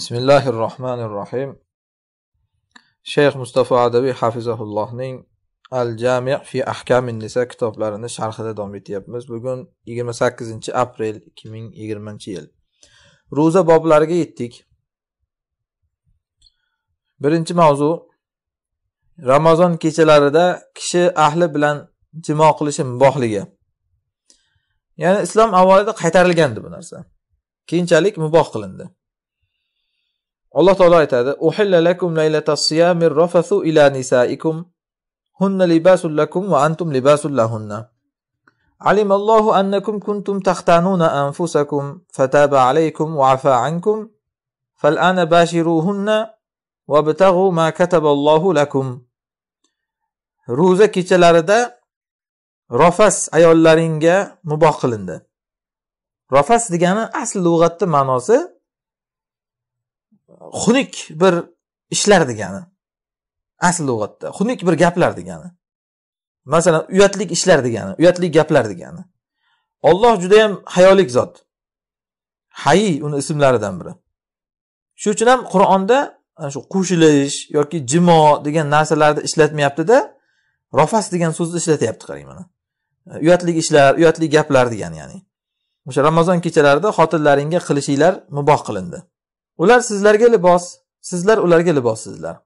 bismillahi rohmanir rohim shayx mustafa adabiy hafizahullohning al jami fi ahkami nisa kitoblarini sharhida davom etyapmiz bugun yigirma sakkizinchi aprel ikki ming yigirmanchi yil ro'za boblariga yetdik birinchi mavzu ramazon kechalarida kishi ahli bilan jimo qilishi mubohligi ya'ni islom avvalida qaytarilgandi bu narsa keyinchalik muboh qilindi alloh taolo aytadi uhilla lakum laylatas siyamir rafathu ila nisaikum hunna libasul lakum va antum libasul lahunna علم الله أنكم كنتم تختانون أنفسكم فتاب عليكم وعفى عنكم فالآن باشروهن وابتغوا ما كتب الله لكم ro'za kechalarida rofas ayollaringga muboh qilindi rofas degani asl lug'atda ma'nosi xunuk bir ishlar degani asl lug'atda xunuk bir gaplar degani masalan uyatlik ishlar degani uyatli gaplar degani olloh judayam hayolik zot hayi uni ismlaridan biri shuning uchun ham qur'onda ana shu qo'shilish yoki jimo degan narsalarni ishlatmayaptida rofas degan so'zni ishlatyapti qarang mana uyatli ishlar uyatli gaplar degani ya'ni o'sha ramazon kechalarida xotinlaringga qilishinglar muboh qilindi ular sizlarga libos sizlar ularga libossizlar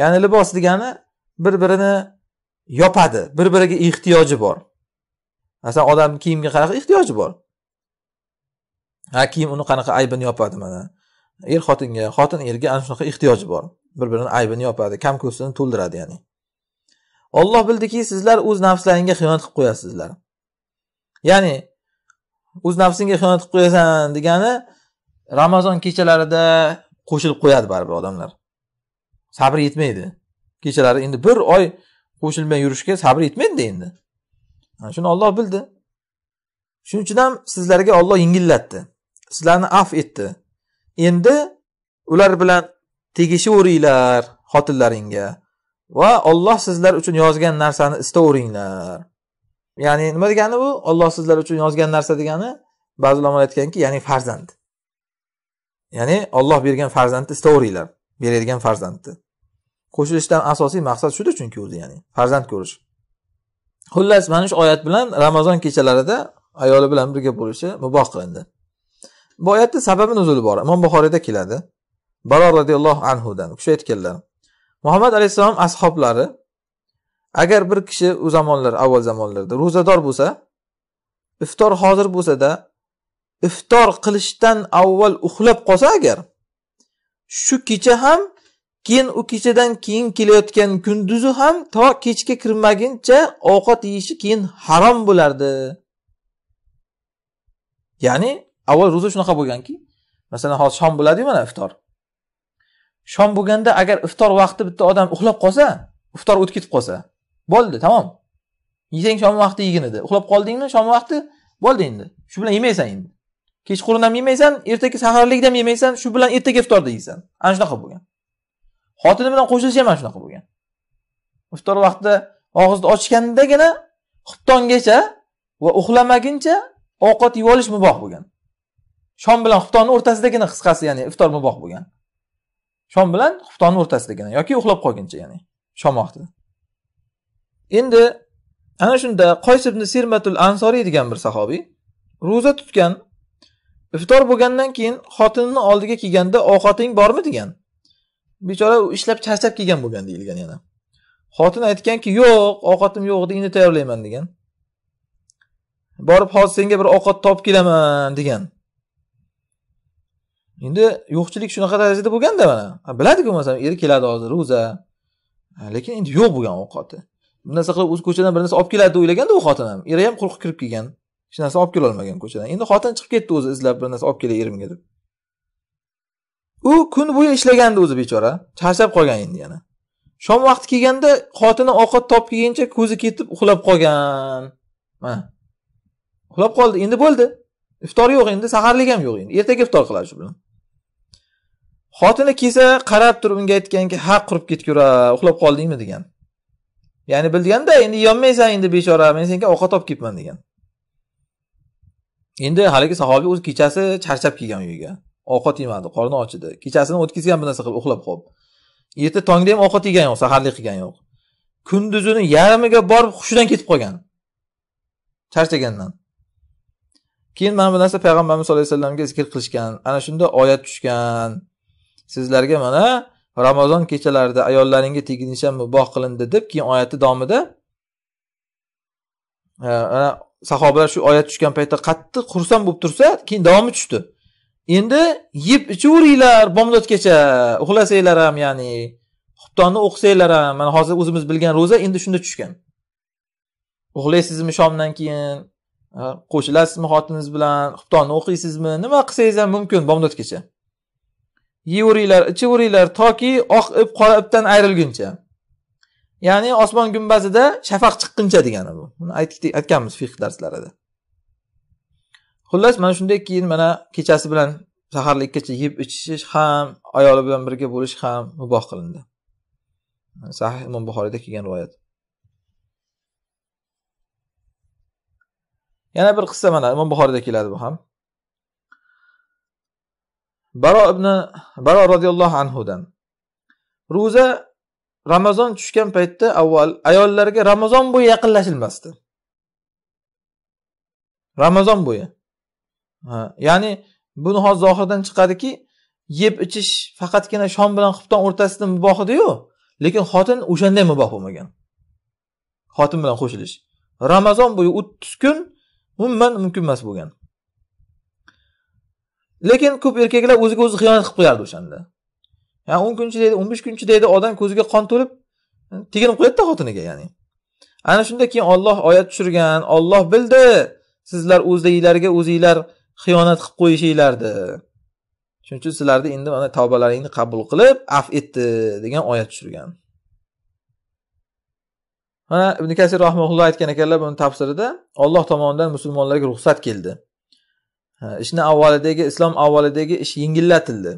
ya'ni libos degani bir birini yopadi bir biriga ehtiyoji bor masalan odam kiyimga qanaqa ehtiyoji bor ha kiyim uni qanaqa aybini yopadi mana er xotinga xotin erga ana shunaqa ehtiyoji bor bir birini aybini yopadi kam ko'ksini to'ldiradi ya'ni olloh bildiki sizlar o'z nafslaringga xiyonat qilib qo'yasizlar ya'ni o'z nafsingga xiyonat qilib qo'yasan degani ramazon kechalarida qo'shilib qo'yadi baribir odamlar sabr yetmaydi kechalari endi bir oy qo'shilmay yurishga sabr yetmaydida endi shuni olloh bildi shuning uchun ham sizlarga olloh yengillatdi sizlarni afv etdi endi ular bilan tegishaveringlar xotinlaringga va olloh sizlar uchun yozgan narsani istavaveringlar ya'ni nima degani bu olloh sizlar uchun yozgan narsa degani ba'zi ulamolar aytganki ya'ni farzand ya'ni olloh bergan farzandni istavoringlar beradigan farzandni qo'shilishdan asosiy maqsad shuda chunki o'zi ya'ni farzand ko'rish xullas mana shu oyat bilan ramazon kechalarida ayoli bilan birga bo'lishi muboh qilindi bu oyatni sababi nuzuli bor imom buxoriyda keladi baro roziyallohu anhudan u kishi aytganlar muhammad alayhissalom ashoblari agar bir kishi u zamonlar avval zamonlarda ro'zador bo'lsa iftor hozir bo'lsada iftor qilishdan avval uxlab qolsa agar shu kecha ham keyin u kechadan keyin kelayotgan kunduzi ham to kechga kirmaguncha ovqat yeyishi keyin harom bo'lardi ya'ni avval ro'za shunaqa bo'lganki masalan hozir shom bo'ladiyu mana iftor shom bo'lganda agar iftor vaqti bitta odam uxlab qolsa iftor o'tib ketib qolsa bo'ldi tamom yesang shom vaqti yegin edi uxlab qoldingmi shom vaqti bo'ldi endi shu bilan yemaysan endi kechqurun ham yemaysan ertaga saharlikda ham yemaysan shu bilan ertaga iftorda yeysan ana shunaqa bo'lgan xotini bilan qo'shilishi ham ana shunaqa bo'lgan iftor vaqtida og'izni ochgandagina xuftongacha va uxlamaguncha ovqat yeb olish muboh bo'lgan shom bilan xuftonni o'rtasidagina qisqasi ya'ni iftor muboh bo'lgan shom bilan xuftonni o'rtasidagina yoki uxlab qolguncha ya'ni shom vaqtida endi ana shunda qoys ibn sirmatul ansoriy degan bir sahobiy ro'za tutgan iftor bo'lgandan keyin xotinini oldiga kelganda ovqating bormi degan bechora ishlab charchab kelgan bo'lgan deyilgan yana xotin aytganki yo'q ovqatim yo'q endi tayyorlayman degan borib hozir senga bir ovqat topib kelaman degan endi yo'qchilik shunaqa darajada bo'lganda mana biladi masalan eri keladi hozir ro'za lekin endi yo'q bo'lgan ovqati bir narsa qilib o'zi ko'chadan bir narsa olib keladi deb o'ylaganda u xotin ham eri ham qo'rqib kirib kelgan hech narsa olib kelolmagan ko'chadan endi xotin chiqib ketdi o'zi izlab bir narsa olib kelay erimga deb u kun bo'yi ishlagandi o'zi bechora charchab qolgan endi yana shom vaqti kelganda xotini ovqat topib kelguncha ko'zi ketib uxlab qolgan mana uxlab qoldi endi bo'ldi iftor yo'q endi saharlik ham yo'q endi ertaga iftor qiladi shu bilan xotini kelsa qarab turib unga aytganki ha qurib ketgura uxlab qoldingmi degan ya'ni bildiganda endi yeyolmaysan endi bechora men senga ovqat olib kelibman degan endi haligi sahobiy o'zi kechasi charchab kelgan uyiga ovqat yemadi qorni ochidi kechasini o'tkazgan bir narsa qilib uxlab qolib erta tongda ham ovqat yegan yo'q saharlik qilgani yo'q kunduzini yarmiga borib hushidan ketib qolgan charchagandan keyin mana bu narsa payg'ambarimiz sallallohu alayhi vasallamga zikr qilishgan ana shunda oyat tushgan sizlarga mana ramazon kechalarida ayollaringga teginish ham muboh qilindi deb keyin oyatni davomida e, sahobalar shu oyat tushgan paytda qattiq xursand bo'lib tursa keyin davomi tushdi endi yeb ichaveringlar bomdodgacha uxlasanglar ham ya'ni xubtonni o'qisanglar ham mana hozir o'zimiz bilgan ro'za endi shunda tushgan uxlaysizmi shomdan keyin qo'shilasizmi xotiningiz bilan xubtonni o'qiysizmi nima qilsangiz ham mumkin bomdodgacha yeyveringlar ichaveringlar toki oq ip qora ipdan ayrilguncha ya'ni osmon gumbazida shafaq chiqquncha degani bu buni aytdik aytganmiz fiq darslarida xullas mana shunday keyin mana kechasi bilan saharlikkacha yeb ichish ham ayoli bilan birga bo'lish ham muboh qilindi sahih imom buxoriyda kelgan rivoyat yana bir qissa mana imom buxoriyda keladi bu ham baro ibn baro roziyallohu anhudan ro'za ramazon tushgan paytda avval ayollarga ramazon bo'yi yaqinlashilmasdi ramazon bo'yi ya'ni buni hozir zohirdan chiqadiki yeb ichish faqatgina shom bilan xufton o'rtasida muboh ediyu lekin xotin o'shanday muboh bo'lmagan xotin bilan qo'shilish ramazon bo'yi o'ttiz kun umuman mumkin emas bo'lgan lekin ko'p erkaklar o'ziga o'zi xiyonat qilib qo'yardi o'shanda ya'ni o'n kun deydi o'n besh kun odam ko'ziga qon to'lib e, teginib qo'yadida xotiniga ya'ni ana shunda keyin olloh oyat tushirgan olloh bildi sizlar o'zinglarga o'zinglar xiyonat qilib qo'yishinglarni shuning uchun sizlarni endi mana tavbalaringni qabul qilib af etdi degan oyat tushirgan mana ibn kasir rahmaulloh aytgan ekanlar buni tafsirida olloh tomonidan musulmonlarga ruxsat keldi ishni avvalidagi islom avvalidagi ish yengillatildi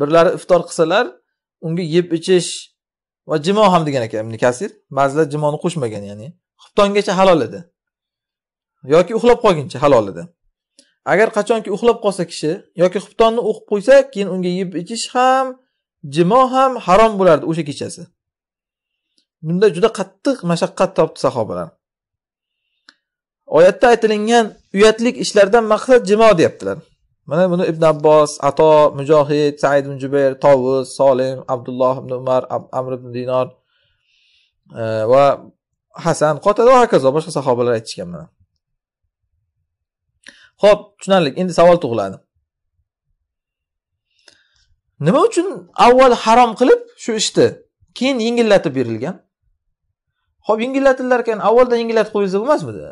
birlari iftor qilsalar unga yeb ichish va jimo ham degan ekan ibn kasir ba'zilar jimoni qo'shmagan ya'ni xuftongacha halol edi yoki uxlab qolguncha halol edi agar qachonki uxlab qolsa kishi yoki xuftonni o'qib qo'ysa keyin unga yeb ichish ham jimo ham harom bo'lardi o'sha kechasi bunda juda qattiq mashaqqat topdi sahobalar oyatda aytilingan uyatlik ishlardan maqsad jimo deyaptilar mana buni ibn abbos ato mujohid said ibn jubayr tovus solim abdulloh ibn umar amr ibn dinor e, va hasan qotada va hokazo boshqa sahobalar aytishgan mana ho'p tushunarli endi savol tug'iladi nima uchun avval harom qilib shu ishni keyin yengillatib berilgan ho'p yengillatilar ekan avvaldan yengillatib qo'yilsa bo'lmasmidi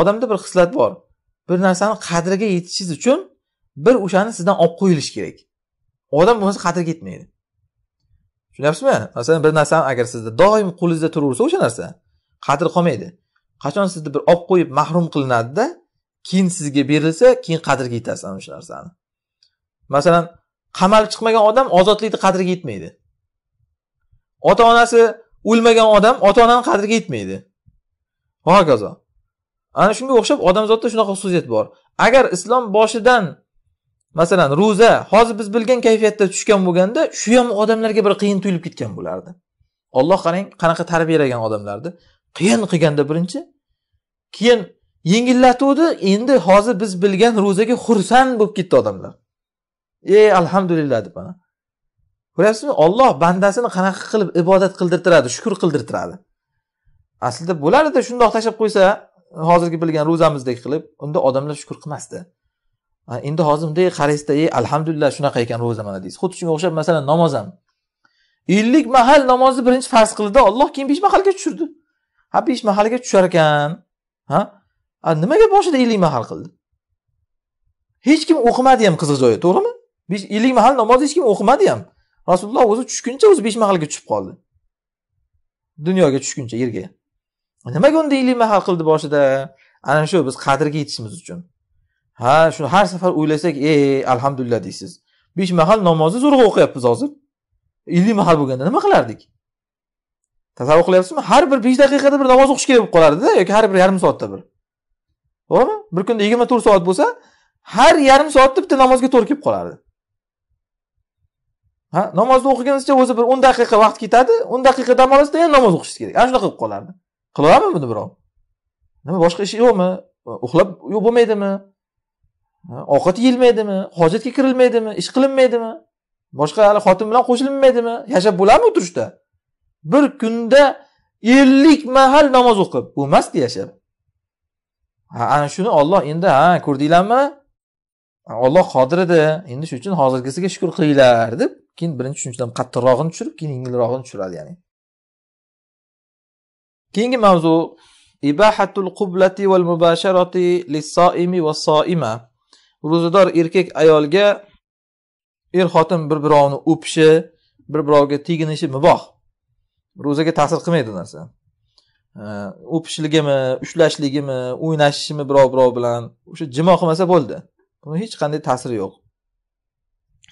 odamda bir xislat bor bir narsani qadriga yetishingiz uchun bir o'shani sizdan olib qo'yilish kerak odam bo'lmasa qadriga yetmaydi tushunyapsizmi masalan bir narsa agar sizda doim qo'lingizda turaversa o'sha narsa qadri qolmaydi qachon sizni bir olib qo'yib mahrum qilinadida keyin sizga berilsa keyin qadriga yetasiz ana o'sha narsani masalan qamalib chiqmagan odam ozodlikni qadriga yetmaydi ota onasi o'lmagan odam ota onani qadriga yetmaydi va hokazo ana shunga o'xshab odamzodda shunaqa xususiyat bor agar islom boshidan masalan ro'za hozir biz bilgan kayfiyatda tushgan bo'lganda shu ham odamlarga bir qiyin tuyulib ketgan bo'lardi olloh qarang qanaqa tarbiyalagan odamlarni qiyin qilganda birinchi keyin yengillatuvdi endi hozir biz bilgan ro'zaga xursand bo'lib ketdi odamlar ey alhamdulillah deb mana ko'ryapsizmi olloh bandasini qanaqa qilib ibodat qildirtiradi shukur qildirtiradi aslida bo'lardida shundoq tashlab qo'ysa hozirgi bilgan ro'zamizdek qilib unda odamlar shukur qilmasdi endi hozir bunday qaraysizda ey alhamdulillah shunaqa ekan ro'za mana deysiz xuddi shunga o'xshab masalan namoz ham ellik mahal namozni birinchi farz qildida olloh keyin besh mahalga tushirdi ha besh mahalga tushar ekan ha nimaga boshida ellik mahal qildi hech kim o'qimadi ham qiziq joyi to'g'rimi ellik mahal namozni hech kim o'qimadi ham rasululloh o'zi tushguncha o'zi besh mahalga tushib qoldi dunyoga tushguncha yerga nimaga unda ilima hal qildi boshida ana shu biz qadriga yetishimiz uchun ha shu har safar o'ylasak e alhamdulillah deysiz besh mahal namozni zo'rg'a o'qiyapmiz hozir illik mahal bo'lganda nima qilardik tasavvur qilyapsizmi har bir besh daqiqada bir namoz o'qish kerak bo'lib qolardida yoki har bir yarim soatda bir to'g'rimi bir kunda yigirma to'rt soat bo'lsa har yarim soatda bitta namozga to'g'ri kelib qolardi ha namozni o'qigunizcha o'zi bir o'n daqiqa vaqt ketadi o'n daqiqa dam olasizda yana namoz o'qishingiz kerak ana shunaqa qilib qolardi qilavermi buni birov nima boshqa ishi yo'qmi uxlab bo'lmaydimi ovqat yeyilmaydimi hojatga kirilmaydimi ish qilinmaydimi boshqa hali xotin bilan qo'shilmaydimi yashab bo'ladimi o'tirishda bir kunda ellik mahal namoz o'qib bo'lmasdi yashab ha ana shuni olloh endi ha ko'rdinglarmi olloh qodir edi endi shuning uchun hozirgisiga shukur qilinglar deb keyin birinchi tushunchadan qattiqrog'ini tushirib keyin yengilrog'ini tushiradi ya'ni keyingi mavzu ibahatul qublati val mubasharati lissoimi va soima ro'zador erkak ayolga er xotin bir birovni o'pishi bir birovga teginishi muboh ro'zaga ta'sir qilmaydi narsa o'pishligimi ushlashligimi o'ynashishimi birov birov bilan o'sha jimo qilmasa bo'ldi buni hech qanday ta'siri yo'q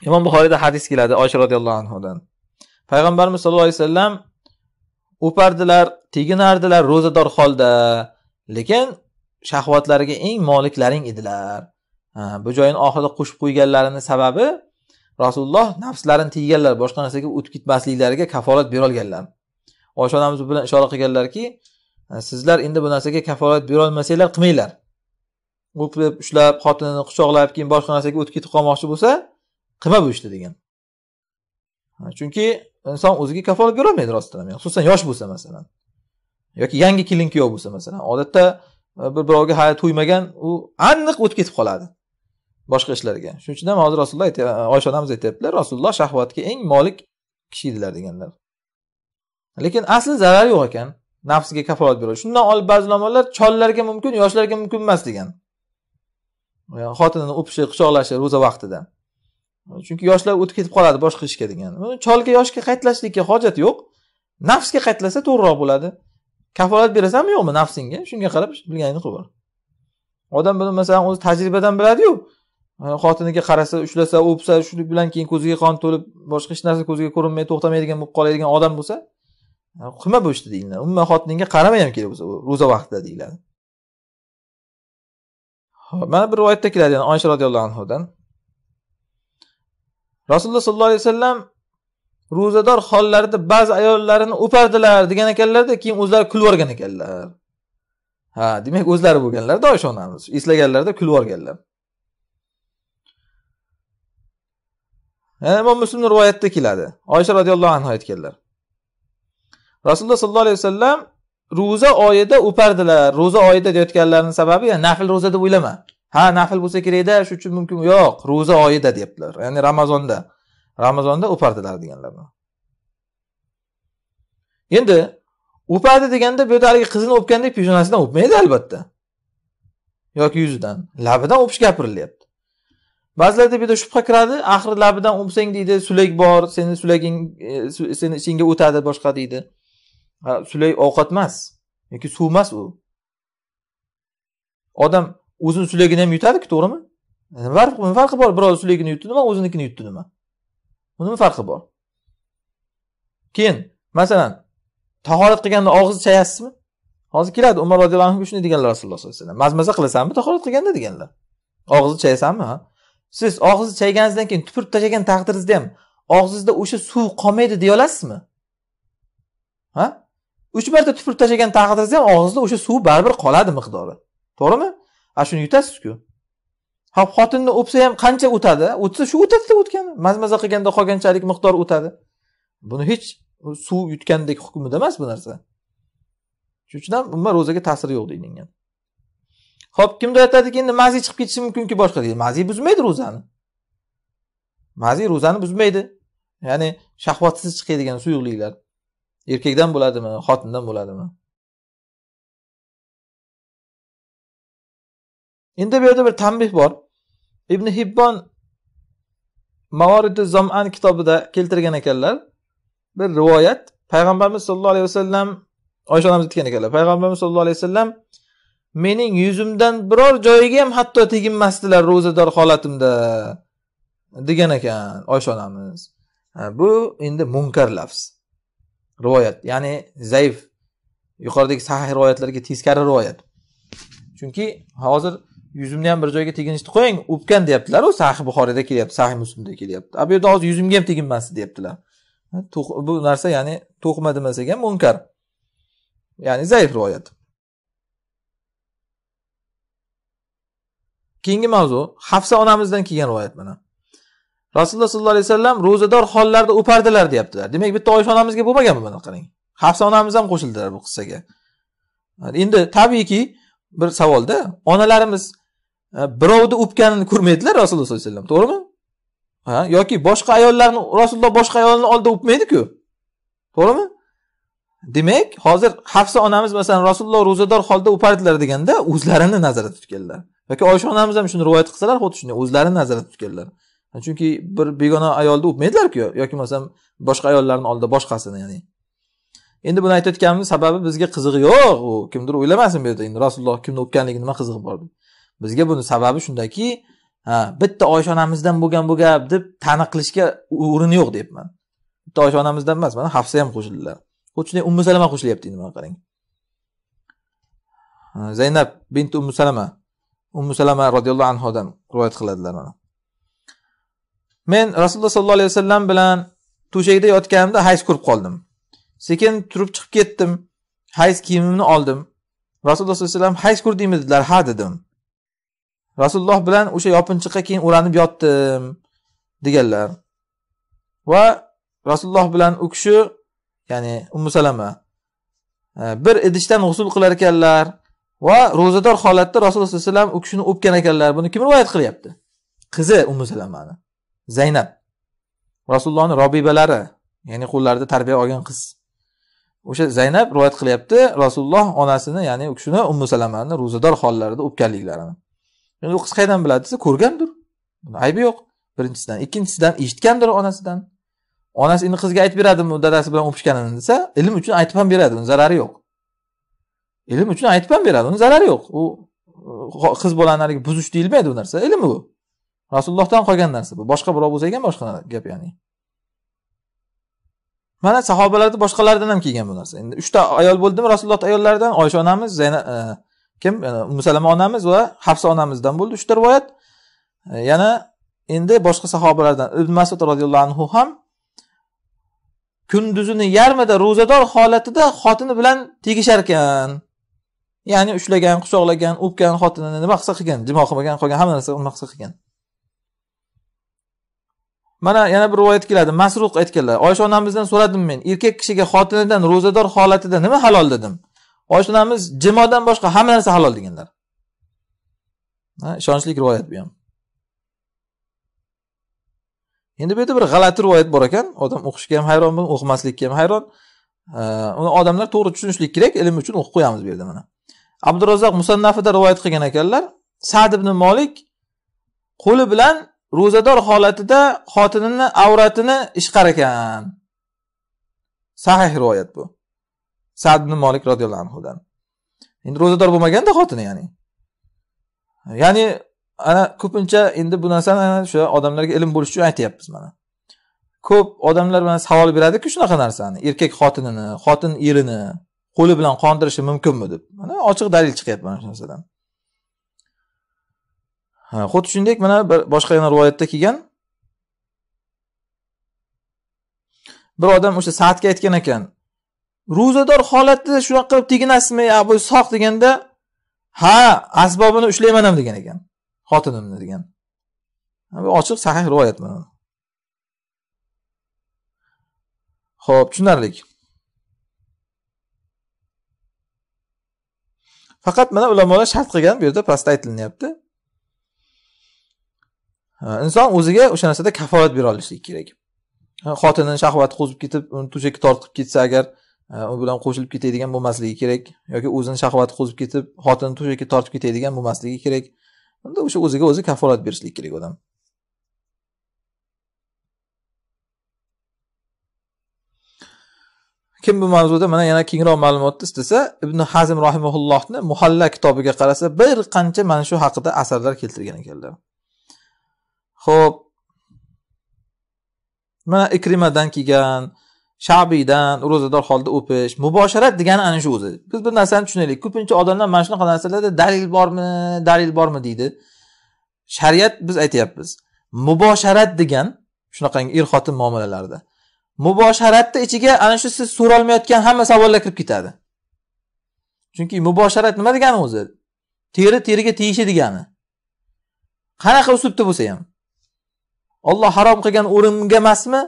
imom buxoriyda hadis keladi oysha roziyallohu anhudan payg'ambarimiz sallallohu alayhi vasallam o'pardilar teginardilar ro'zador holda lekin shahvatlariga eng moliklaring edilar bu joyini oxirida qo'shib qo'yganlarini sababi rasululloh nafslarini tiyganlar boshqa narsaga o'tib ketmasliklariga kafolat berolganlar osha onamiz bilan ishora qilganlarki sizlar endi bu narsaga kafolat berolmasanglar qilmanglar o'pib ushlab xotinini quchoqlab keyin boshqa narsaga o'tib ketib qolmoqchi bo'lsa qilma bu ishni degan chunki inson o'ziga kafolat berolmaydi rostdan ham xususan yosh bo'lsa masalan yoki yangi kelin kuyov bo'lsa masalan odatda e, bir birovga hali to'ymagan u aniq o'tib ketib qoladi boshqa ishlarga shuning uchun ham hozir rasululloh e, oysha onamiz aytyaptilar rasululloh shahvatga eng molik kishi edilar deganlar lekin asli zarari yo'q ekan nafsiga kafolat beradi shundan olib ba'zi ulamolar chollarga mumkin yoshlarga mumkin emas degan e, xotinini o'pishi quchoqlashi ro'za vaqtida chunki yoshlar o'tib ketib qoladi boshqa ishga degan cholga yoshga qaytlashlikka hojat yo'q nafsga qaytlasa to'g'riroq bo'ladi kafolat berasanmi yo'qmi nafsingga shunga qarab bilganingni qilib odam buni masalan o'zi tajribadan biladiyu e, xotiniga qarasa ushlasa o'psa shu bilan keyin ko'ziga qon to'lib boshqa hech narsa ko'ziga ko'rinmay to'xtamaydigan bo'lib qoladigan odam bo'lsa e, qilma bu ishni deyiladi umuman xotiningga qaramay ham kerak bo'lsa ro'za vaqtida deyiladi mana bir rivoyatda keladi yani oysha roziyallohu anhudan rasululloh sollallohu alayhi vasallam ro'zador hollarida ba'zi ayollarini o'pardilar degan ekanlarda keyin o'zlari kulib yuborgan ekanlar ha demak o'zlari bo'lganlarda oysha onamiz eslaganlarida kulib yuborganlar imom muslimni rivoyatida keladi oysha roziyallohu anhu aytganlar rasululloh sollallohu alayhi vasallam ro'za oyida o'pardilar ro'za oyida deyotganlarini sababi nafl ro'za deb o'ylama ha nafl bo'lsa kerakda shu uchun mumkin yo'q ro'za oyida deyaptilar ya'ni ramazonda ramazonda o'pardilar deganlar endi o'padi deganda bu yerda haligi qizini o'pgandek peshonasidan o'pmaydi albatta yoki yuzidan labidan o'pish gapirilyapti ba'zilarda bu yerda shubha kiradi axir labidan o'psang deydi sulak bor seni sulaging e, seni ichingga o'tadi boshqa deydi sulak ovqat emas yoki suv emas u odam o'zini suyagini ham yutadiku to'g'rimi nima farqi bor birovni suyagini yutdi nima o'zinikini yutdi nima nima farqi bor keyin masalan tahorat qilganda og'izni chayasizmi hozir keladi umar roziyallohu anhu shunday deganlar rasululloh sollallohu alayhi vasallam mazmaza qilasanmi tahorat qilganda deganlar og'izni chayasanmi ha siz og'izni chayganingizdan keyin tupurib tashlagan taqdiringizda ham og'zingizda o'sha suv qolmaydi deya olasizmi ha uch marta tupurib tashlagan taqdiringizda ham og'zingizda o'sha suv baribir qoladi miqdori to'g'rimi a shuni yutasizku ha xotinni o'psa ham qancha o'tadi o'tsa shu deb o'tgani mazmaza qilganda qolganchalik miqdor o'tadi buni hech suv yutgandek hukmida emas bu narsa shuning uchun ham umuman ro'zaga ta'siri yo'q deyilgan ho'p kimdir aytadiki endi maziy chiqib ketishi mumkinki boshqa deydi maziy buzmaydi ro'zani maziy ro'zani buzmaydi ya'ni shahvatsiz chiqadigan suyuqliklar erkakdan bo'ladimi xotindan bo'ladimi endi bu yerda bir tanbeh bor ibn hibbon mavoridi zoman kitobida keltirgan ekanlar bir rivoyat payg'ambarimiz sollallohu alayhi vasallam oysha onamiz aytgan ekanlar payg'ambarimiz sollallohu alayhi vasallam mening yuzimdan biror joyiga ham hatto teginmasdilar ro'zador holatimda degan ekan oysha onamiz bu endi munkar lafz rivoyat ya'ni zaif yuqoridagi sahih rivoyatlarga teskari rivoyat chunki hozir yuzimni ham bir joyga teginishni qo'ying deyaptilar deyaptilaru sahih buxoriyda kelyapti sahih muslimda kelyapti a bu yerda hozir yuzimga ham teginmasin deyaptilar bu narsa ya'ni to'qima demasak ham munkar ya'ni zaif rivoyat keyingi mavzu hafsa onamizdan kelgan rivoyat mana rasululloh sollallohu alayhi vasallam ro'zador hollarda o'pardilar deyaptilar demak bitta oysha onamizga bo'lmaganmi buni qarang hafsa onamiz ham qo'shildilar bu qissaga endi tabiiyki bir savolda onalarimiz birovni o'pganini ko'rmaydilar rasululloh sallallohu alayhi vasallam to'g'rimi ha yoki boshqa ayollarni rasululloh boshqa ayolni oldida o'pmaydiku to'g'rimi demak hozir hafsa onamiz masalan rasululloh ro'zador holda o'pardilar deganda o'zlarini nazarda tutganlar yoki oysha onamiz ham shuni rivoyat qilsalar xuddi shunday o'zlarini nazarda tutganlar chunki bir begona ayolni o'pmaydilarku yoki masalan boshqa ayollarni oldida boshqasini ya'ni endi buni aytayotganimiz sababi bizga qizig'i yo'q u kimdir o'ylamasin bu yerda endi rasululloh kimni o'pganligi nima qizig'i bor deb bizga buni sababi shundaki bitta oysha onamizdan bo'lgan bu gap deb tana qilishga o'rin yo'q deyapman bitta oysha onamizdan emas mana hafsa ham qo'shildilar xuddi shunday umu salama qo'shilyapti endi mana qarang zaynab bint umu salama umu salama roziyallohu anhudan rivoyat qiladilar mana men rasululloh sollallohu alayhi vasallam bilan to'shakda yotganimda hayz ko'rib qoldim sekin turib chiqib ketdim hayz kiyimimni oldim rasululloh sollallohu alayhi vasallam hayz ko'rdingmi dedilar ha dedim rasululloh bilan o'sha yopinchiqqa keyin o'ranib yotdim deganlar va rasululloh bilan u kishi ya'ni umu salama e, bir idishdan g'usul qilar ekanlar va ro'zador holatda rasululloh sallallohu alayhi vasallam u kishini o'pgan ekanlar buni kim rivoyat qilyapti qizi umu salamani zaynab rasulullohni robibalari ya'ni qo'llarida tarbiya olgan qiz o'sha zaynab rivoyat qilyapti rasululloh onasini ya'ni u kishini umu salamani ro'zador hollarida o'pganliklarini endi u qiz qayerdan biladi desa ko'rgandir buni aybi yo'q birinchisidan ikkinchisidan eshitgandir onasidan onasi endi qizga aytib beradimi dadasi bilan o'pishganini desa ilm uchun aytib ham beradi uni zarari yo'q ilm uchun aytib ham beradi uni zarari yo'q u qiz bolani haligi buzish deyilmaydi bu narsa ilm bu rasulullohdan qolgan narsa bu boshqa birov bo'lsa ekan boshqa gap ya'ni mana sahobalarni boshqalardan ham kelgan bu narsa endi uchta ayol bo'ldimi rasulullohni ayollaridan oysha onamiz zaynab e, kim musalama onamiz va hafsa onamizdan bo'ldi uchta rivoyat e, yana endi boshqa sahobalardan ibn masud roziyallohu anhu ham kunduzini yarmida ro'zador holatida xotini bilan tegishar ekan ya'ni ushlagan quchoqlagan o'pgan xotinini nima qilsa qilgan jimo qilmagan qolgan hamma narsa nima qilsa qilgan mana yana bir rivoyat keladi masruq aytganlar oysha onamizdan so'radim men erkak kishiga xotinidan ro'zador holatida nima halol dedim oshnamiz jimodan boshqa hamma narsa halol deganlar ishonchli rivoyat bu ham endi bu yerda bir g'alati rivoyat bor ekan odam o'qishga ham hayron bo'lib o'qimaslikka ham hayron uni odamlar to'g'ri tushunishlik kerak ilm uchun o'qib qo'yamiz bu yerda mana abdurazzoq musannafida rivoyat qilgan ekanlar sad ibn molik qo'li bilan ro'zador holatida xotinini avratini ishqar ekan sahih rivoyat bu sad ibn molik roziyallohu anhudan endi ro'zador bo'lmaganda xotini ya'ni ya'ni ana ko'pincha endi bu narsani ana shu odamlarga ilm bo'lishi uchun aytyapmiz mana ko'p odamlar mana savol beradiku shunaqa narsani erkak xotinini xotin erini qo'li bilan qondirishi mumkinmi deb mana ochiq dalil chiqyapti mana shu narsadan xuddi shuningdek mana bir boshqa yana rivoyatda kelgan bir odam o'sha saatga aytgan ekan ro'zador holatda shunaqa qilib teginasizmi a bu sog' deganda ha asbobini ushlayman ham degan ekan xotinimni degan bu ochiq sahih rivoyat mana ho'p tushunarli faqat mana ulamolar shart qilgan bu yerda pastda aytilinyapti inson o'ziga o'sha narsada kafolat bera olishligi kerak xotinini shahvat qo'zib ketib uni to'shakka tortib ketsa agar Э, u bilan qo'shilib ketadigan bo'lmasligi kerak yoki o'zini shahvati qo'zib ketib xotinini to'shakka tortib ketadigan bo'lmasligi kerak unda o'sha o'ziga o'zi kafolat berishlik kerak odam kim bu mavzuda mana yana kengroq ma'lumotni istasa ibn hazm rahimaullohni muhalla kitobiga qarasa bir qancha mana shu haqida asarlar keltirgan ekanlar ho'p mana ikrimadan kelgan shabiydan ro'zador holda o'pish mubosharat degani ana shu o'zi biz bir narsani tushunaylik ko'pincha odamlar mana shunaqa narsalarda dalil bormi dalil bormi deydi shariat biz aytyapmiz mubosharat degan shunaqangi er xotin muomalalarida mubosharatni ichiga ana shu siz so'ralmayotgan hamma savollar kirib ketadi chunki mubosharat nima degani o'zi teri teriga tegishi degani qanaqa uslubda bo'lsa ham olloh harom qilgan o'ringa emasmi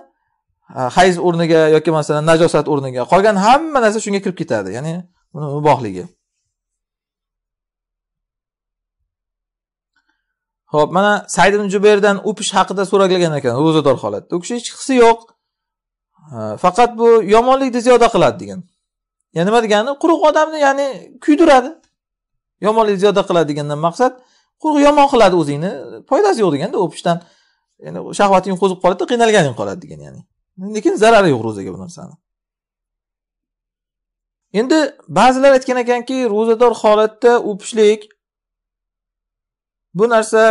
hayz o'rniga yoki masalan najosat o'rniga qolgan hamma narsa shunga kirib ketadi ya'ni uni mubohligi ho'p mana said ibn jubayrdan o'pish haqida so'ralgan ekan ro'zador holatda u kishi hech qisi yo'q faqat bu yomonlikni ziyoda qiladi degan ya'ni nima degani quruq odamni ya'ni kuydiradi yomonlik ziyoda qiladi degandan maqsad quruq yomon qiladi o'zingni foydasi yo'q deganda o'pishdan ya'ni shahvating qo'zib qoladida qiynalganing qoladi degan ya'ni lekin zarari yo'q ro'zaga bu narsani endi ba'zilar aytgan ekanki ro'zador holatda o'pishlik bu narsa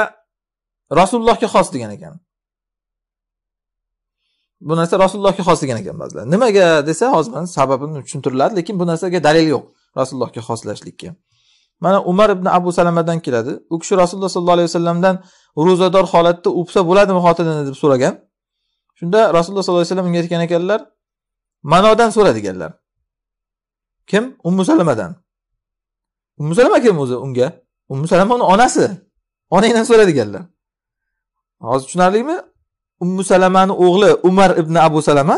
rasulullohga xos degan ekan bu narsa rasulullohga xos degan ekan ba'zilar nimaga desa hozir mana sababini tushuntiriladi lekin bu narsaga dalil yo'q rasulullohga xoslashlikka mana umar ibn abu salamadan keladi u kishi rasululloh sollallohu alayhi vasallamdan ro'zador holatda o'psa bo'ladimi xotinini deb so'ragan Shunda Rasululloh sollallohu alayhi vasallam unga aytgan ekanlar, ma'nodan so'ra deganlar. Kim? Ummu Salamadan. Ummu Salama kim o'zi unga? Ummu Salama uni onasi. Onangdan so'ra deganlar. Hozir tushunarlimi? Ummu Salamani o'g'li Umar ibn Abu Salama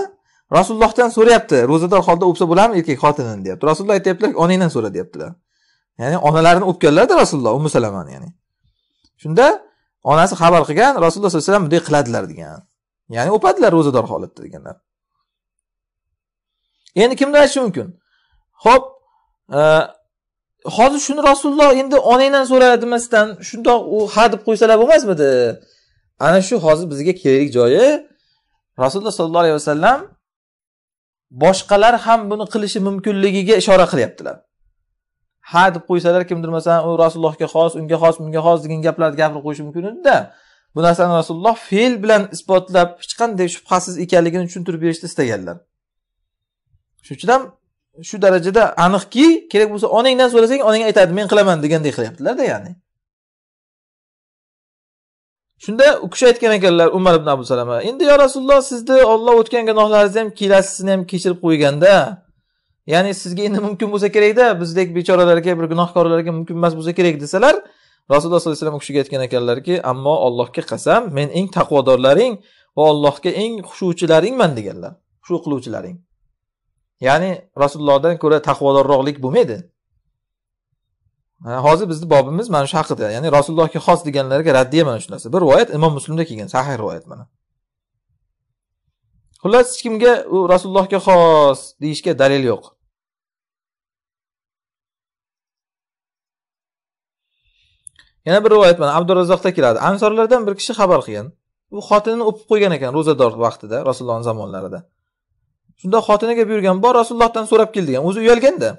Rasulullohdan so'rayapti, ro'zador holda o'psa bo'ladimi erkak xotinini deyapti. Rasululloh aytayaptilar, onangdan so'ra deyaptilar. Ya'ni onalarini o'pganlarda Rasululloh Ummu Salamani ya'ni. Shunda onasi xabar qilgan, Rasululloh sollallohu alayhi vasallam bunday qiladilar degan. ya'ni o'padilar ro'zador holatda deganlar endi kimdir aytishi mumkin ho'p e, hozir shuni rasululloh endi onangdan so'ra demasdan shundoq u ha deb qo'ysalar bo'lmasmidi ana shu hozir bizga kerak joyi rasululloh sollallohu alayhi vasallam boshqalar ham buni qilishi mumkinligiga ishora qilyaptilar ha deb qo'ysalar kimdir masalan u rasulullohga xos unga xos bunga xos degan gaplarni gapirib qo'yishi mumkin edida bu narsani rasululloh fe'l bilan isbotlab hech qanday shubhasiz ekanligini tushuntirib berishni istaganlar shuning uchun ham shu darajada aniqki kerak bo'lsa onangdan so'rasang onang aytadi men qilaman degandek qilyaptilarda ya'ni shunda u kishi aytgan ekanlar umar ibn abu salama endi yo rasululloh sizni olloh o'tgan gunohlaringizni ham kelasisini ham kechirib qo'yganda ya'ni sizga endi mumkin bo'lsa kerakda bizdek bechoralarga bir gunohkorlarga mumkin emas bo'lsa kerak desalar rasululloh sallallohu alayhi vasallam u kishiga aytgan ekanlarki ammo allohga qasam men eng taqvodorlaring va allohga eng xushuvchilaringman deganlar shu qiluvchilaring ya'ni rasulullohdan ko'ra taqvodorroqlik bo'lmaydi hozir bizni bobimiz mana shu haqida ya'ni rasulullohga xos deganlarga raddiya mana shu narsa bir rivoyat imom muslimda kelgan sahih rivoyat mana xullas hech kimga u rasulullohga xos deyishga dalil yo'q yana bir rivoyat mana abdurazzoqda keladi ansorlardan bir kishi xabar qilgan u xotinini o'pib qo'ygan ekan ro'zador vaqtida rasulullohni zamonlarida shunda xotiniga buyurgan bor rasulullohdan so'rab kel degan o'zi uyalganda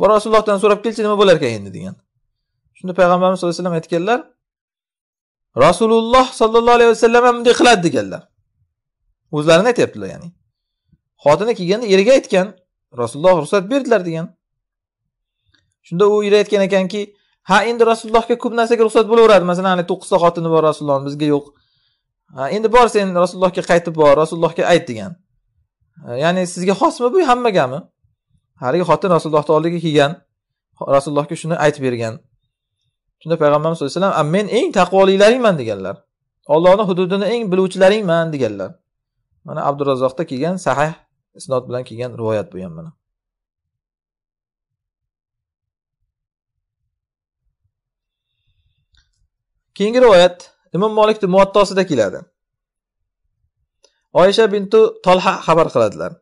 bor rasulullohdan so'rab kelchi nima bo'lar ekan endi degan shunda payg'ambarimiz sallallohu alayhi vasallam aytganlar rasululloh sollallohu alayhi vasallam ham bunday qiladi deganlar o'zlarini aytyaptilar ya'ni xotini kelganda eriga aytgan rasululloh ruxsat berdilar degan shunda u eri aytgan ekanki ha endi rasulullohga ko'p narsaga ruxsat bo'laveradi masalan hali to'qqizta xotini bor rasulullohni bizga yo'q ha endi bor sen rasulullohga qaytib bor rasulullohga ayt degan ya'ni sizga xosmi bu hammagami haligi xotin rasulullohni oldiga kelgan rasulullohga shuni aytib bergan shunda payg'ambarimiz sallallohu alayhi vasallam men eng taqvolilaringman deganlar ollohni hududini eng biluvchilaringman deganlar mana abdurazzoqda kelgan sahih isnot bilan kelgan rivoyat bo'lgan mana keyingi rivoyat imom molikni muattosida keladi oyisha bintu tolha xabar qiladilar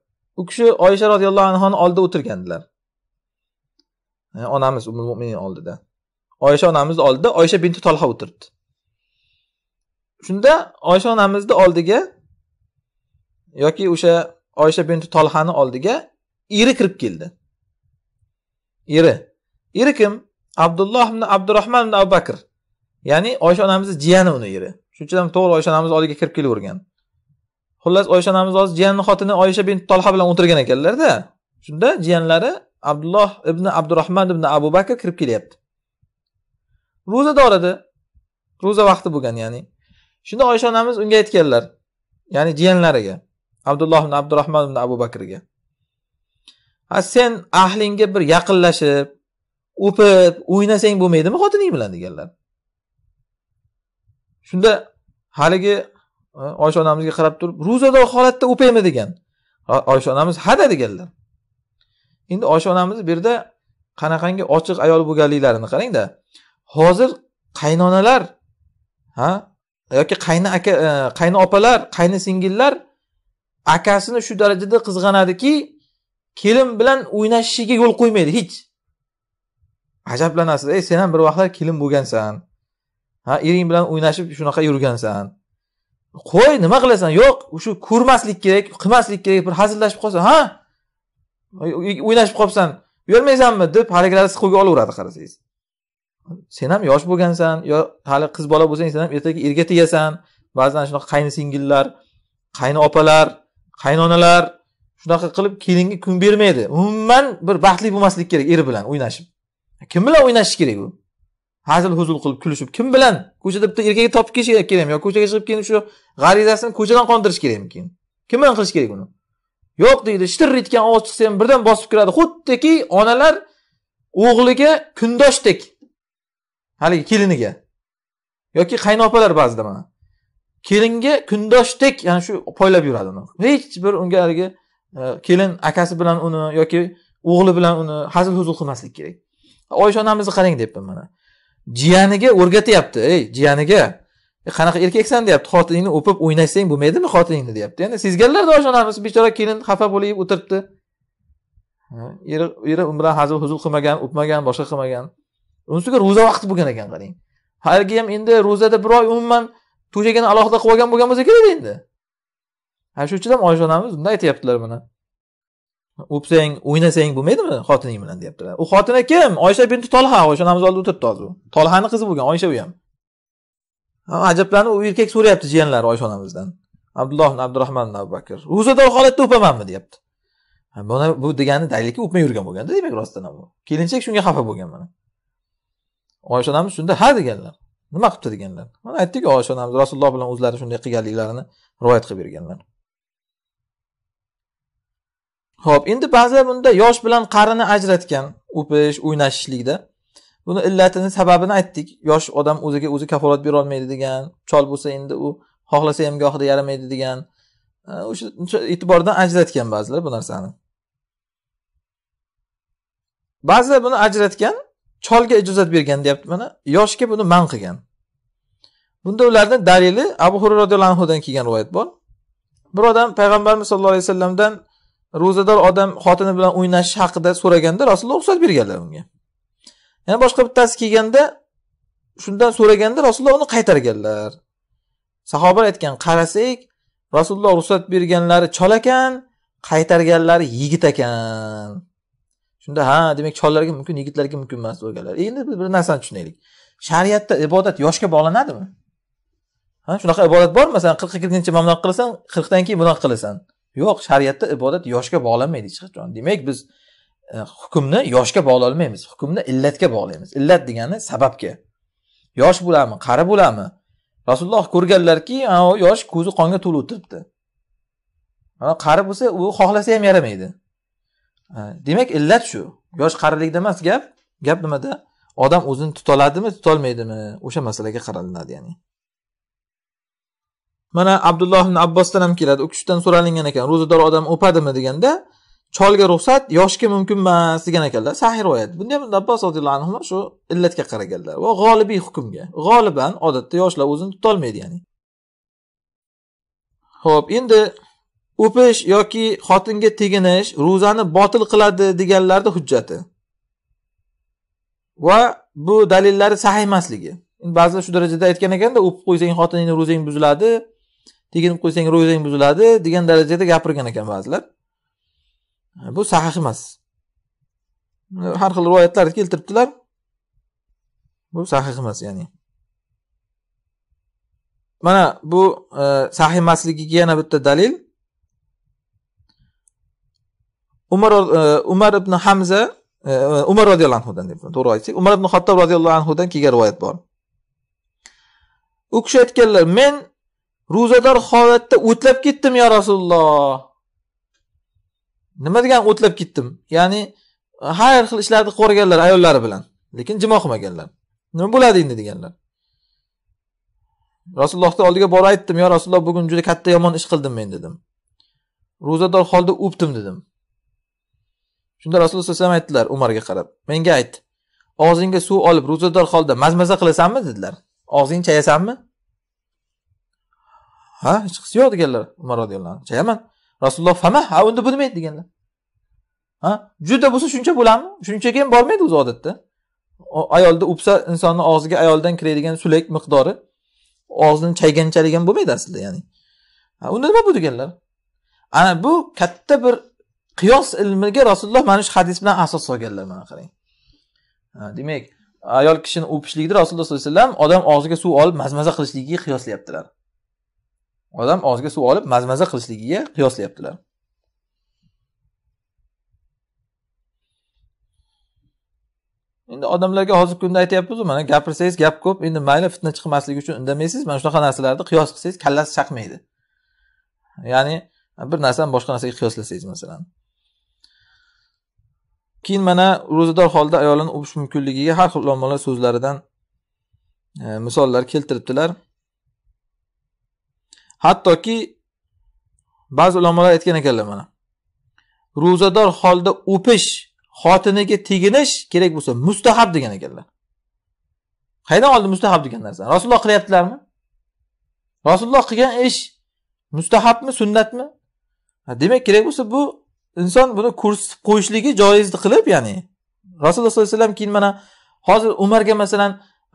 u kishi oyisha roziyallohu ning oldida o'tirgandilar yani onamiz umul mo'minin oldida oyisha onamizni oldida oyisha bintu tolha o'tiribdi shunda oysha onamizni oldiga yoki o'sha oysha bintu tolhani oldiga eri kirib keldi eri eri kim abdulloh ibn abdurahmon ibn abu bakr ya'ni oysha onamizni jiyani uni eri shuning uchun ham to'g'ri oysha onamiz oldiga kirib kelavergan xullas oysha onamiz hozir jiyanni xotini oysha bin tolha bilan o'tirgan ekanlarda shunda jiyanlari abdulloh ibn abdurahmon ibn abu bakr kirib kelyapti ro'zador edi ro'za vaqti bo'lgan ya'ni shunda oysha onamiz unga aytganlar ya'ni jiyanlariga abdulloh ibn abdurahmon ibn abu bakrga a sen ahlingga bir yaqinlashib o'pib o'ynasang bo'lmaydimi xotining bilan deganlar shunda haligi e, oysha onamizga qarab turib ro'zador holatda o'paymi degan oysha onamiz hada deganlar endi oysha onamiz bu yerda qanaqangi ochiq ayol bo'lganliklarini qarangda hozir qaynonalar ha yoki qayna aka e, qayna opalar qayna singillar akasini shu darajada qizg'anadiki kelin bilan o'ynashishiga yo'l qo'ymaydi hech ajablanasiz ey sen ham bir vaqtlar kelin bo'lgansan ha ering bilan o'ynashib shunaqa yurgansan qo'y nima qilasan yo'q shu ko'rmaslik kerak qilmaslik kerak bir hazillashib qolsa ha o'ynashib qolibsan uyalmaysanmi deb haligilarni siquvga olaveradi qarasangiz sen ham yosh bo'lgansan yo hali qiz bola bo'lsang sen ham ertaga erga tegasan ba'zan shunaqa qayni singillar qayni opalar qaynonalar shunaqa qilib kelinga kun bermaydi umuman bir baxtli bo'lmaslik kerak er bilan o'ynashib kim bilan o'ynashish kerak u hazil huzul qilib kulishib kim bilan ko'chada bitta erkakni topib kelish kerak kerakmi yo ko'chaga chiqib keyin shu g'arizasini ko'chadan qondirish kerakmi keyin kim bilan qilish kerak buni yo'q deydi shitir etgan ovoz chiqsa ham birdan bosib kiradi xuddiki onalar o'g'liga kundoshdek haligi keliniga yoki qaynopalar ba'zida mana kelinga kundoshdek ya'ni shu poylab yuradi uni hech bir unga haligi e, kelin akasi bilan uni yoki o'g'li bilan uni hazil huzul qilmaslik kerak oysha onamizni qarang deyapman mana jiyaniga o'rgatyapti ey jiyaniga e, qanaqa erkaksan deyapti xotiningni o'pib o'ynasang bo'lmaydimi xotiningni deyapti endi sezganlarda osha onamiz bechora kelin xafa bo'lib o'tiribdi eri eri u bilan hazil huzul qilmagan o'pmagan boshqa qilmagan unisiga ro'za vaqti bo'lgan ekan qarang haligi ham endi ro'zada bir oy umuman to'shagini alohida qilib olgan bo'lgan bo'lsa kerak endi ana shu uchun ham oysha onamiz bunday aytyaptilar mana o'psang o'ynasang bo'lmaydimi xotining bilan deyaptilar u xotini kim oysha binti tolha o'sha namoz oldida o'tiribdi hozir tolhani qizi bo'lgan oysha u ham ajablanib u erkak so'rayapti jiyanlari oysha onamizdan abdulloh abdurahmon abu bakr ro'zador holatda o'pamanmi deyapti buni bu degani daylikka o'pmay yurgan bo'lganda demak rostdan ham kelinchak shunga xafa bo'lgan mana oysha onamiz shunda ha deganlar nima qilibdi deganlar mana aytdik oysha onamiz rasululloh bilan o'zlari shunday qilganliklarini rivoyat qilib berganlar ho'p endi ba'zilar bunda yosh bilan qarini ajratgan o'pish o'ynashishlikda buni illatini sababini aytdik yosh odam o'ziga o'zi kafolat berolmaydi degan chol bo'lsa endi u xohlasa ham gohida yaramaydi degan e, o'sha e'tibordan ajratgan ba'zilar bu narsani ba'zilar buni ajratgan cholga ijozat bergan deyapti mana yoshga buni man qilgan bunda ularni dalili abu hurra roziyallohu anhudan kelgan rivoyat bor bir odam payg'ambarimiz sollallohu alayhi vasallamdan ro'zador odam xotini bilan o'ynash haqida so'raganda rasululloh ruxsat berganlar unga yana boshqa bittasi kelganda shundan so'raganda rasululloh uni qaytarganlar sahobalar aytgan qarasak rasululloh ruxsat berganlari chol ekan qaytarganlari yigit ekan shunda ha demak chollarga mumkin yigitlarga mumkin emas bo'lganlar e, endi biz bir narsani tushunaylik shariatda ibodat yoshga bog'lanadimi ha shunaqa ibodat bor masalan qirqqa kirguncha mana bunaqa qilasan qirqdan keyin bunaqa qilasan yo'q shariatda ibodat yoshga bog'lanmaydi hech qachon demak biz e, hukmni yoshga bog'lolmaymiz hukmni illatga bog'laymiz illat degani sababga yosh bo'ladimi qari bo'ladimi rasululloh ko'rganlarki yosh ko'zi qonga to'lib o'tiribdi qari bo'lsa u xohlasa ham yaramaydi demak illat shu yosh qarilikda emas gap gap nimada odam o'zini tutoladimi tutolmaydimi o'sha masalaga qaralinadi ya'ni mana abdulloh ibn abbosdan ham keladi u kishidan so'ralingan ekan ro'zador odam o'padimi deganda cholga ruxsat yoshga mumkin emas degan ekanlar sahiy rivoyat bunda ham abbos roziyallohu anhu shu illatga qaraganlar va g'olibiy hukmga g'oliban odatda yoshlar o'zini tutolmaydi ya'ni ho'p endi o'pish yoki xotinga teginish ro'zani botil qiladi deganlarni hujjati va bu dalillari sahiy emasligi ba'zilar shu darajada aytgan ekanda o'pib qo'ysang xotiningni ro'zang buziladi tekinib qo'ysang ro'zang buziladi degan darajada gapirgan ekan ba'zilar bu sahih emas har xil rivoyatlarni keltiribdilar bu sahih emas ya'ni mana bu e, sahih emasligiga yana bitta dalil umar e, umar ibn hamza e, umar roziyallohu anhudan to'g'ri aytsak umar ibn xattob roziyallohu anhudan kelgan rivoyat bor u kishi aytganlar men ro'zador holatda o'tlab ketdim yo rasululloh nima degan o'tlab ketdim ya'ni e, har xil ishlarni qilib yuborganlar ayollari bilan lekin jimo qilmaganlar nima bo'ladi endi deganlar rasulullohni oldiga borib aytdim yo rasululloh bugun juda katta yomon ish qildim men dedim ro'zador holda o'pdim dedim shunda rasululloh alayhi vasallam aytdilar umarga qarab menga ayt og'zingga suv olib ro'zador holda mazmaza qilasanmi dedilar og'zingni chayasanmi ha hech qisi yo'q deganlar umar roziyallohu anhu chayaman rasululloh fama ha unda bu nima deganlar ha juda bo'lsa shuncha bo'ladimi shunchaga ham bormaydi o'zi odatda ayolni upsa insonni og'ziga ayoldan kiradigan sulak miqdori og'zini chayganchalik ham bo'lmaydi aslida ya'ni ha unda nima bu deganlar ana bu katta bir qiyos ilmiga rasululloh mana shu hadis bilan asos solganlar mana qarang demak ayol kishini o'pishlikni rasululloh sollallohu alayhi vasallam odam og'ziga suv olib mazmaza qilishligiga qiyoslayaptilar odam og'ziga suv olib mazmaza qilishligiga qiyoslayaptilar endi odamlarga hozirgi kunda aytyapmizu mana gapirsangiz gap ko'p endi mayli fitna chiqmasligi uchun indamaysiz mana shunaqa narsalarni qiyos qilsangiz kallasi chaqmaydi ya'ni bir narsani boshqa narsaga qiyoslasangiz masalan keyin mana ro'zador holda ayolini o'pish mumkinligiga har xil ulamolar so'zlaridan e, misollar keltiribdilar hattoki ba'zi ulamolar aytgan ekanlar mana ro'zador holda o'pish xotiniga teginish kerak bo'lsa mustahab degan ekanlar qayerdan oldi mustahab degan narsa rasululloh qilyaptilarmi rasululloh qilgan ish mustahabmi sunnatmi demak kerak bo'lsa bu inson buni ko'rsatib qo'yishligi joizni qilib ya'ni rasululloh sollallohu alayhi vasallam keyin mana hozir umarga masalan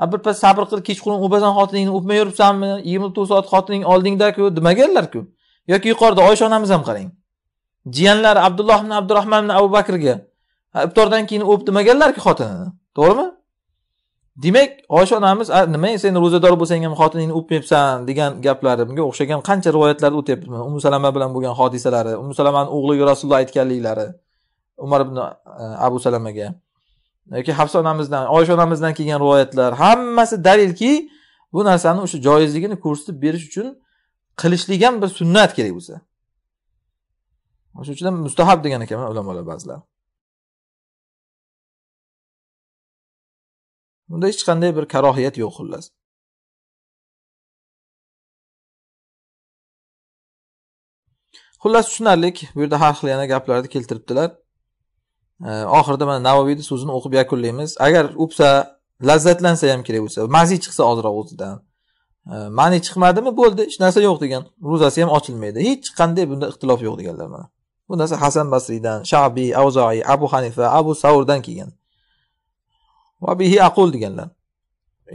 bir sabr qil kechqurun o'pasan xotiningni o'pmay yuribsanmi yigirma to'rt soat xotining oldingdaku demaganlarku yoki yuqorida oysha onamiz ham qarang jiyanlari abdulloh ibn abdurahmon ibn abu bakrga iftordan keyin o'p demaganlarku xotinini to'g'rimi demak oysha onamiz nima sen ro'zador bo'lsang ham xotiningni o'pmayapsan degan bunga o'xshagan qancha rivoyatlarda o'tyapti umu salama bilan bo'lgan hodisalari umu salamani o'g'liga rasululloh aytganliklari umar ibn e, abu salamaga yoki hafsa onamizdan oysha onamizdan kelgan rivoyatlar hammasi dalilki bu narsani o'sha joizligini ko'rsatib berish uchun qilishlik ham bir sunnat kerak bo'lsa shuning uchun ham mustahab degan ekan ulamolar ba'zilar bunda hech qanday bir karohiyat yo'q xullas xullas tushunarlik bu yerda har xil yana gaplarni keltiribdilar oxirida mana navoiyni so'zini o'qib yakunlaymiz agar o'psa lazzatlansa ham kerak bo'lsa mazi chiqsa ozroq o'zidan mani chiqmadimi bo'ldi hech narsa yo'q degan ro'zasi ham ochilmaydi hech qanday bunda ixtilof yo'q deganlar mana bu narsa hasan basriydan shabiy avzoiy abu hanifa abu savrdan kelgan vabihi aqul deganlar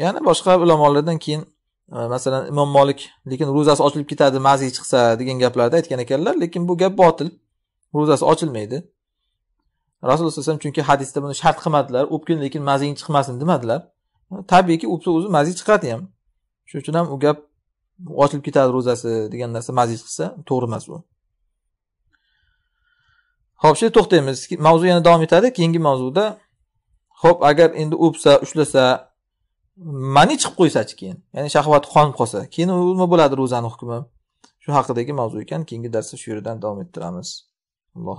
yana boshqa ulamolardan keyin e, masalan imom molik lekin ro'zasi ochilib ketadi mazi chiqsa degan gaplarni aytgan ekanlar lekin bu gap botil ro'zasi ochilmaydi rasululloh alayhi chunki hadisda buni shart qilmadilar o'pgin lekin mazing chiqmasin demadilar tabiiyki o'psa o'zi mazi chiqadi ham shuning uchun ham u gap ochilib ketadi ro'zasi degan narsa mazi chiqsa to'g'ri emas u ho'p shu yerda to'xtaymiz mavzu yana davom etadi keyingi mavzuda ho'p agar endi o'psa ushlasa mani chiqib qo'ysachi keyin ya'ni shahvat qonib qolsa keyin nima bo'ladi ro'zani hukmi shu haqidagi mavzu ekan keyingi darsda shu yerdan davom ettiramiz alloh